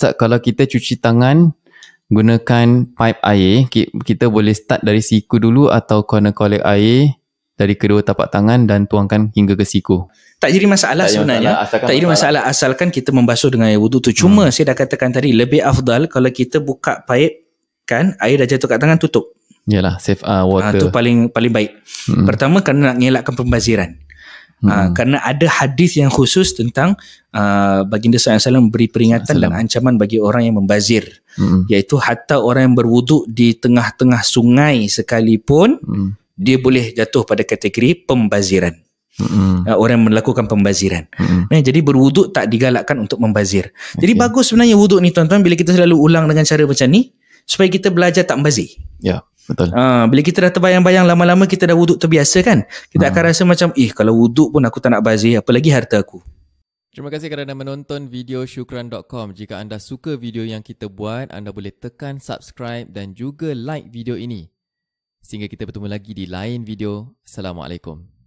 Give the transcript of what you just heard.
Ustaz kalau kita cuci tangan gunakan pipe air kita boleh start dari siku dulu atau kena collect air dari kedua tapak tangan dan tuangkan hingga ke siku. Tak jadi masalah tak sebenarnya. Masalah, tak masalah. jadi masalah asalkan kita membasuh dengan air wudu tu. Cuma hmm. saya dah katakan tadi lebih afdal kalau kita buka pipe kan air dah jatuh kat tangan tutup. Yalah, save uh, ah, ah, water. Itu ha, paling paling baik. Hmm. Pertama kerana nak ngelakkan pembaziran. Hmm. Uh, kerana ada hadis yang khusus tentang uh, baginda SAW memberi peringatan Salam. dan ancaman bagi orang yang membazir. Hmm. Iaitu hatta orang yang berwuduk di tengah-tengah sungai sekalipun, hmm. dia boleh jatuh pada kategori pembaziran. mm Orang yang melakukan pembaziran mm nah, Jadi berwuduk tak digalakkan untuk membazir Jadi bagus sebenarnya wuduk ni tuan-tuan Bila kita selalu ulang dengan cara macam ni Supaya kita belajar tak membazir yeah. Betul. Ha, bila kita dah terbayang-bayang lama-lama kita dah wuduk terbiasa kan. Kita ha. akan rasa macam eh kalau wuduk pun aku tak nak bazir apalagi harta aku. Terima kasih kerana menonton video syukran.com. Jika anda suka video yang kita buat, anda boleh tekan subscribe dan juga like video ini. Sehingga kita bertemu lagi di lain video. Assalamualaikum.